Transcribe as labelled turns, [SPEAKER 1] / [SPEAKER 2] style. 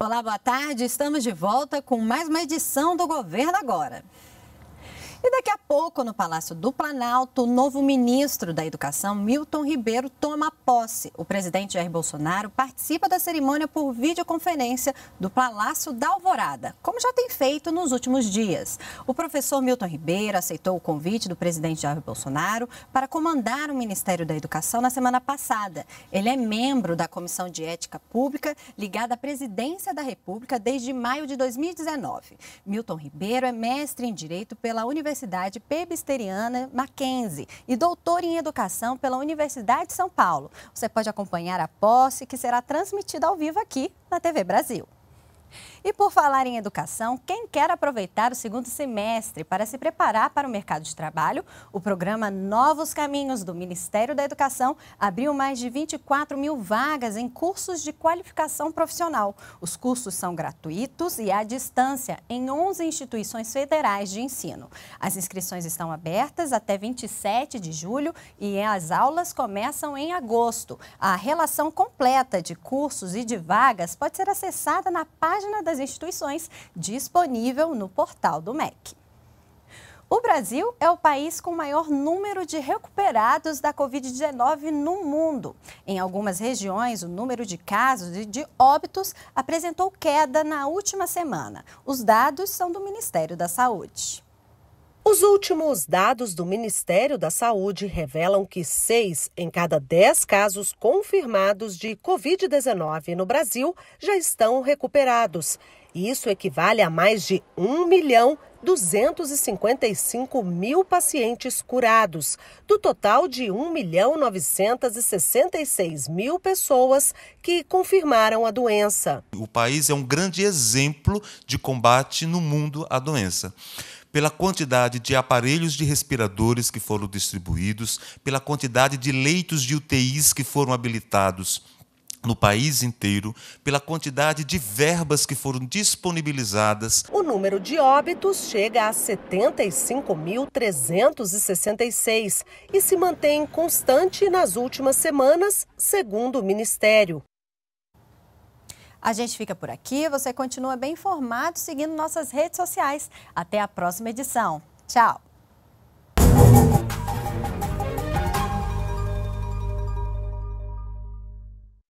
[SPEAKER 1] Olá, boa tarde. Estamos de volta com mais uma edição do Governo Agora. E daqui a pouco, no Palácio do Planalto, o novo ministro da Educação, Milton Ribeiro, toma posse. O presidente Jair Bolsonaro participa da cerimônia por videoconferência do Palácio da Alvorada, como já tem feito nos últimos dias. O professor Milton Ribeiro aceitou o convite do presidente Jair Bolsonaro para comandar o Ministério da Educação na semana passada. Ele é membro da Comissão de Ética Pública, ligada à Presidência da República desde maio de 2019. Milton Ribeiro é mestre em Direito pela Universidade Universidade Pebisteriana Mackenzie e doutor em Educação pela Universidade de São Paulo. Você pode acompanhar a posse que será transmitida ao vivo aqui na TV Brasil. E por falar em educação, quem quer aproveitar o segundo semestre para se preparar para o mercado de trabalho, o programa Novos Caminhos do Ministério da Educação abriu mais de 24 mil vagas em cursos de qualificação profissional. Os cursos são gratuitos e à distância em 11 instituições federais de ensino. As inscrições estão abertas até 27 de julho e as aulas começam em agosto. A relação completa de cursos e de vagas pode ser acessada na página das instituições, disponível no portal do MEC. O Brasil é o país com maior número de recuperados da Covid-19 no mundo. Em algumas regiões, o número de casos e de óbitos apresentou queda na última semana. Os dados são do Ministério da Saúde. Os últimos dados do Ministério da Saúde revelam
[SPEAKER 2] que seis em cada dez casos confirmados de Covid-19 no Brasil já estão recuperados. Isso equivale a mais de 1 milhão 255 mil pacientes curados, do total de 1 milhão 966 mil pessoas que confirmaram a doença.
[SPEAKER 3] O país é um grande exemplo de combate no mundo à doença pela quantidade de aparelhos de respiradores que foram distribuídos, pela quantidade de leitos de UTIs que foram habilitados no país inteiro, pela quantidade de verbas que foram disponibilizadas.
[SPEAKER 2] O número de óbitos chega a 75.366 e se mantém constante nas últimas semanas, segundo o Ministério.
[SPEAKER 1] A gente fica por aqui, você continua bem informado seguindo nossas redes sociais. Até a próxima edição. Tchau!